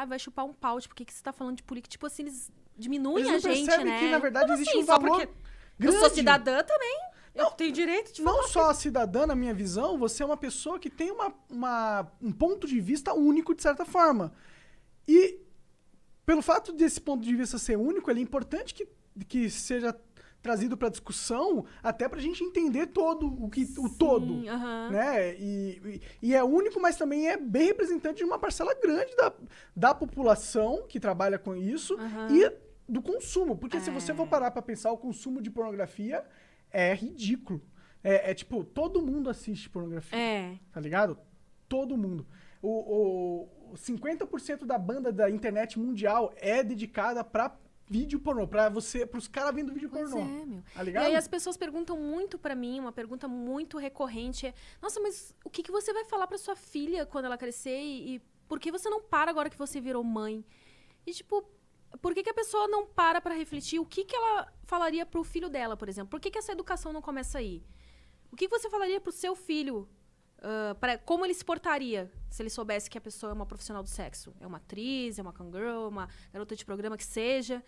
ah, vai chupar um pau, tipo, o que, que você tá falando de política? Tipo assim, eles diminuem eles a gente, né? que, na verdade, Como existe assim, um valor grande. Eu sou cidadã também. Não, eu tenho direito de Não só a cidadã, na minha visão, você é uma pessoa que tem uma, uma, um ponto de vista único, de certa forma. E pelo fato desse ponto de vista ser único, ele é importante que, que seja trazido para discussão até para a gente entender todo o que Sim, o todo né e, e, e, é único mas também é bem representante de uma parcela grande da, da população que trabalha com isso e do consumo porque é. se você for é. parar para pensar o consumo de pornografia é ridículo é, é, tipo todo mundo assiste pornografia é. tá ligado todo mundo o, o 50% da banda da internet mundial é dedicada para vídeo pornô, pra você, pros caras vendo vídeo pois pornô. É, meu. Tá ligado? E aí as pessoas perguntam muito pra mim, uma pergunta muito recorrente é: Nossa, mas o que, que você vai falar pra sua filha quando ela crescer? E, e por que você não para agora que você virou mãe? E tipo, por que, que a pessoa não para pra refletir o que, que ela falaria pro filho dela, por exemplo? Por que, que essa educação não começa aí? O que, que você falaria pro seu filho ah, pra, como ele se portaria se ele soubesse que a pessoa é uma profissional do sexo? É uma atriz, é uma cangirl, uma garota de programa que seja.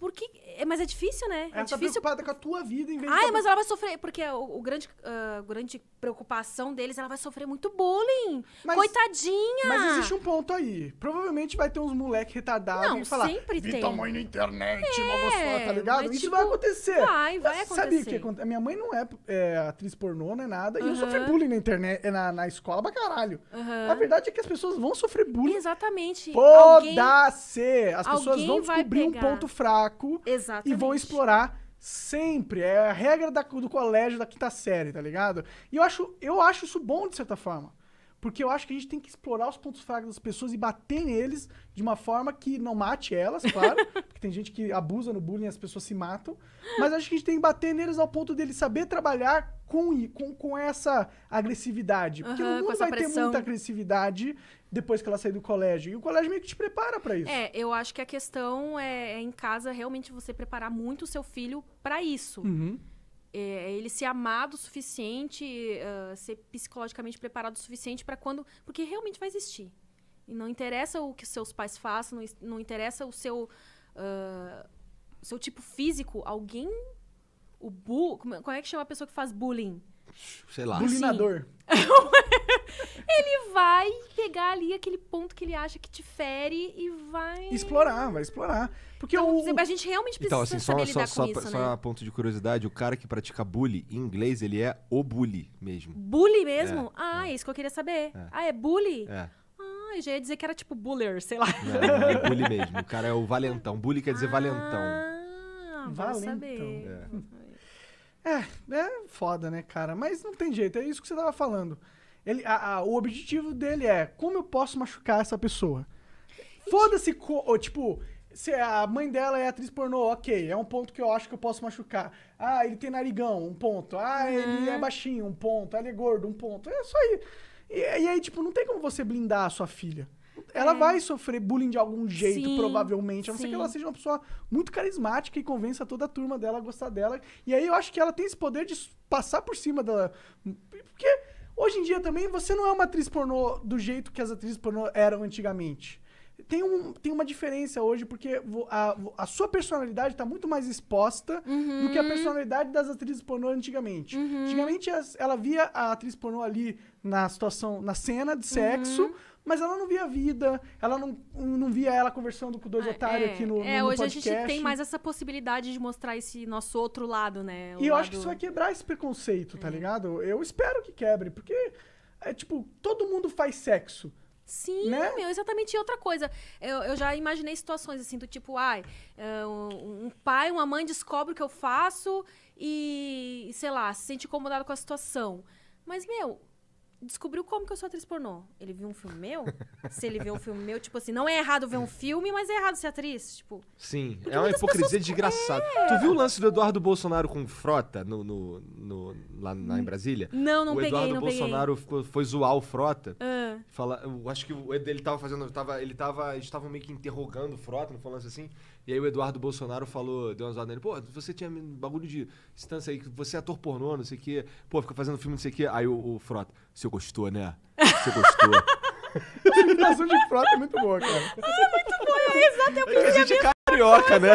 Porque, é, mas é difícil, né? Ela é tá preocupada com a tua vida em vez Ai, de... Tá mas ela vai sofrer, porque o, o grande, uh, grande preocupação deles, ela vai sofrer muito bullying. Mas, Coitadinha! Mas existe um ponto aí. Provavelmente vai ter uns moleques retardados Não, e falar... sempre Vi tem. tua mãe na internet, é, só, tá ligado? Mas, Isso tipo, vai acontecer. Vai, vai acontecer. Sabe o que acontece? Minha mãe não é, é, atriz pornô, não é nada. Uhum. E eu sofri bullying na internet, é, na, na escola pra caralho. Uhum. A verdade é que as pessoas vão sofrer bullying. Exatamente. Foda-se! As pessoas vão descobrir um ponto fraco cu Exatamente. e vão explorar sempre. É a regra da, do colégio da quinta série, tá ligado? E eu acho, eu acho isso bom de certa forma. Porque eu acho que a gente tem que explorar os pontos fracos das pessoas e bater neles de uma forma que não mate elas, claro. porque tem gente que abusa no bullying e as pessoas se matam. Mas acho que a gente tem que bater neles ao ponto deles saber trabalhar com, com, com essa agressividade. Porque uhum, mundo vai pressão. ter muita agressividade depois que ela sair do colégio. E o colégio meio que te prepara para isso. É, eu acho que a questão é, é, em casa realmente você preparar muito o seu filho para isso. Uhum. É, é, ele ser amado o suficiente, uh, ser psicologicamente preparado o suficiente para quando. Porque realmente vai existir. E não interessa o que seus pais façam, não, não interessa o seu. Uh, seu tipo físico, alguém. O bu. É, como é que chama a pessoa que faz bullying? Sei lá. Bulinador. ele vai pegar ali aquele ponto que ele acha que te fere e vai. Explorar, vai explorar. Porque então, o... A gente realmente então, precisa então, assim, só, saber só, lidar só, com só, isso, só né? a ponto de curiosidade, o cara que pratica bullying, em inglês, ele é o bully mesmo. Bully mesmo? É, ah, é. é. isso que eu queria saber. É. Ah, é bully? É. Ah, eu já ia dizer que era tipo buller, sei lá. Não, é bully mesmo. O cara é o valentão. Bully quer dizer ah, valentão. Ah, valentão. Saber. É. é, é foda, né, cara? Mas não tem jeito, é isso que você tava falando. Ele, a, a, o objetivo dele é como eu posso machucar essa pessoa. Foda-se, tipo, se a mãe dela é atriz pornô, ok, é um ponto que eu acho que eu posso machucar. Ah, ele tem narigão, um ponto. Ah, uhum. ele é uhum. baixinho, um ponto. Ah, ele é gordo, um ponto. É só aí. E, e, aí, tipo, não tem como você blindar a sua filha. Ela é. vai sofrer bullying de algum jeito, sim, provavelmente. A não sim. ser que ela seja uma pessoa muito carismática e convença toda a turma dela a gostar dela. E aí eu acho que ela tem esse poder de passar por cima dela Porque Hoje em dia também você não é uma atriz pornô do jeito que as atrizes pornô eram antigamente tem, um, tem uma diferença hoje, porque a, a sua personalidade está muito mais exposta uhum. do que a uhum. personalidade das atrizes pornô antigamente. Uhum. Antigamente, ela via a atriz pornô ali na situação, na cena de sexo, uhum. mas ela não via a vida, ela não, não via ela conversando com dois ah, otários é, aqui no, é, no, no hoje a gente tem mais essa possibilidade de mostrar esse nosso outro lado, né? O e eu lado... acho que isso vai quebrar esse preconceito, tá é. ligado? Eu espero que quebre, porque é tipo, todo mundo faz sexo. Sim, né? meu, exatamente. E outra coisa, eu, eu já imaginei situações assim, do tipo, ai, é, um pai, uma mãe descobre o que eu faço e, sei lá, se sente incomodado com a situação. Mas, meu, descobriu como que eu sou atriz pornô. Ele viu um filme meu? se ele viu um filme meu, tipo assim, não é errado ver um filme, mas é errado ser atriz, tipo. Sim, é uma hipocrisia desgraçada. É. Tu viu o lance do Eduardo Bolsonaro com Frota no, no, no lá, lá, em Brasília? Não, não o peguei, Eduardo não Bolsonaro foi zoar o Frota. Uh. Fala, eu acho que ele tava fazendo, tava, ele tava, estavam meio que interrogando o Frota, não foi um lance assim? E aí o Eduardo Bolsonaro falou, deu uma zoada nele, pô, você tinha bagulho de instância aí, você é ator pornô, não sei o quê, pô, fica fazendo filme, não sei o quê. Aí o, o Frota, seu gostou, né? Você gostou. Essa imitação de frota é muito boa, cara. Ah, muito boa, é exato. É eu é queria a gente é carioca, né?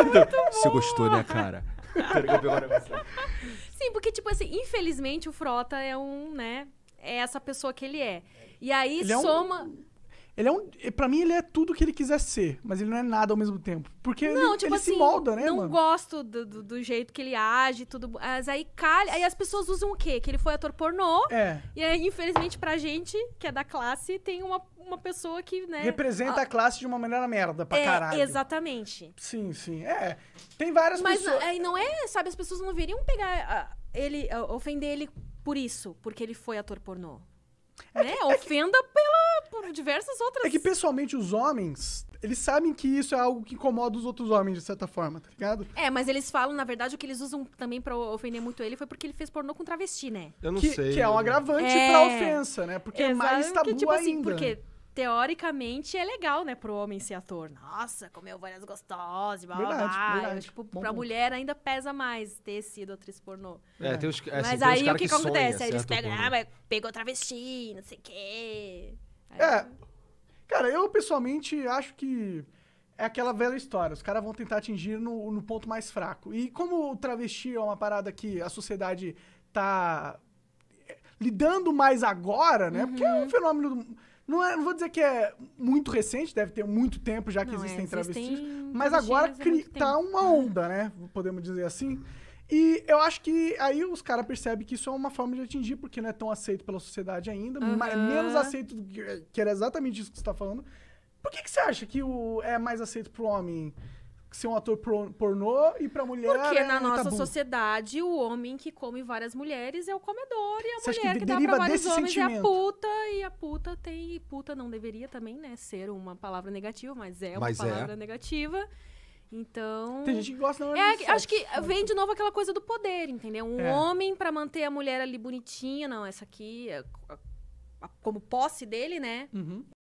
Você gostou, né, cara? Sim, porque, tipo assim, infelizmente o Frota é um, né? É essa pessoa que ele é. E aí ele soma. É um... Ele é um. Pra mim, ele é tudo que ele quiser ser, mas ele não é nada ao mesmo tempo. Porque não, ele, tipo ele assim, se molda, né? Não mano? gosto do, do, do, jeito que ele age, tudo. Mas aí calha. Aí as pessoas usam o quê? Que ele foi ator pornô. É. E aí, infelizmente, pra gente, que é da classe, tem uma, uma pessoa que, né? Representa a, a classe de uma maneira merda pra é, caralho. Exatamente. Sim, sim. É. Tem várias mas, pessoas. Mas não é, sabe, as pessoas não deveriam pegar ah, ele, ah, ofender ele por isso, porque ele foi ator pornô. É né? que, é Ofenda que por diversas outras... É que, pessoalmente, os homens eles sabem que isso é algo que incomoda os outros homens, de certa forma, tá ligado? É, mas eles falam, na verdade, o que eles usam também pra ofender muito ele foi porque ele fez pornô com travesti, né? Eu não que, sei. Que é um agravante é... pra ofensa, né? Porque Exato, é mais tabu que, tipo assim, ainda. Assim, porque teoricamente é legal, né, pro homem ser ator. Nossa, comeu várias gostosas, blá blá blá. Tipo, bom, pra mulher ainda pesa mais ter sido atriz pornô. É, tem os, é, mas assim, aí, o que, que acontece? Aí eles pegam, ah, mas pegou travesti, não sei o quê. É. é. Cara, eu pessoalmente acho que é aquela velha história. Os caras vão tentar atingir no, no, ponto mais fraco. E como o travesti é uma parada que a sociedade tá lidando mais agora, né? Uhum. Porque é um uhum. fenômeno. Não, é, não vou dizer que é muito recente, deve ter muito tempo já que não, existem, existem travestis. Mas agora tá uma onda, né? Podemos dizer assim. E eu acho que aí os caras percebem que isso é uma forma de atingir, porque não é tão aceito pela sociedade ainda, uhum. mas menos aceito, que, que era exatamente isso que você está falando. Por que, que você acha que o, é mais aceito pro homem ser um ator pornô e pra mulher. Porque é na nossa tabu. sociedade, o homem que come várias mulheres é o comedor e a Você mulher que, que dá pra vários homens sentimento. é a puta. E a puta tem. E puta não deveria também, né? Ser uma palavra negativa, mas é uma mas é. palavra é. negativa. Então. Tem gente que gosta, não é? é acho que vem de novo aquela coisa do poder, entendeu? Um é. homem para manter a mulher ali bonitinha, não, essa aqui, é como posse dele, né? Uhum.